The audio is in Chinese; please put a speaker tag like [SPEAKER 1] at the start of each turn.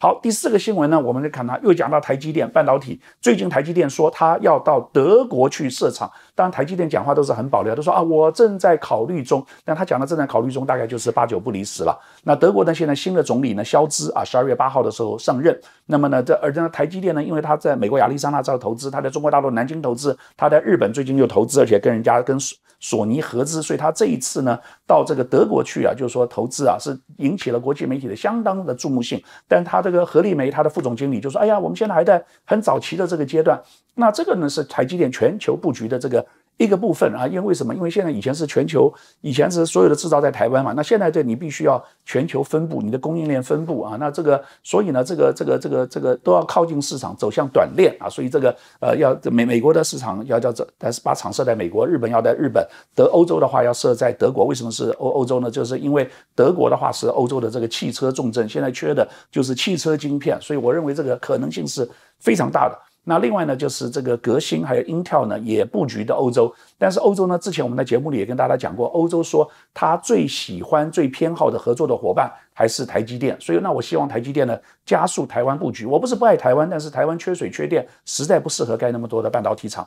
[SPEAKER 1] 好，第四个新闻呢，我们就看它又讲到台积电半导体。最近台积电说它要到德国去设厂，当然台积电讲话都是很保留，都说啊我正在考虑中。但他讲的正在考虑中，大概就是八九不离十了。那德国呢，现在新的总理呢，肖兹啊，十二月八号的时候上任。那么呢，这而这台积电呢，因为他在美国亚利桑那州投资，他在中国大陆南京投资，他在日本最近又投资，而且跟人家跟索尼合资，所以他这一次呢到这个德国去啊，就是说投资啊，是引起了国际媒体的相当的注目性。但他。这个何立梅，他的副总经理就说：“哎呀，我们现在还在很早期的这个阶段。那这个呢，是台积电全球布局的这个。”一个部分啊，因为为什么？因为现在以前是全球，以前是所有的制造在台湾嘛。那现在在你必须要全球分布你的供应链分布啊。那这个，所以呢，这个这个这个这个都要靠近市场，走向短链啊。所以这个呃，要美美国的市场要叫这，但是把厂设在美国，日本要在日本，德欧洲的话要设在德国。为什么是欧欧洲呢？就是因为德国的话是欧洲的这个汽车重镇，现在缺的就是汽车晶片，所以我认为这个可能性是非常大的。那另外呢，就是这个革新还有英特尔呢，也布局的欧洲。但是欧洲呢，之前我们在节目里也跟大家讲过，欧洲说他最喜欢、最偏好的合作的伙伴还是台积电。所以，那我希望台积电呢加速台湾布局。我不是不爱台湾，但是台湾缺水缺电，实在不适合盖那么多的半导体厂。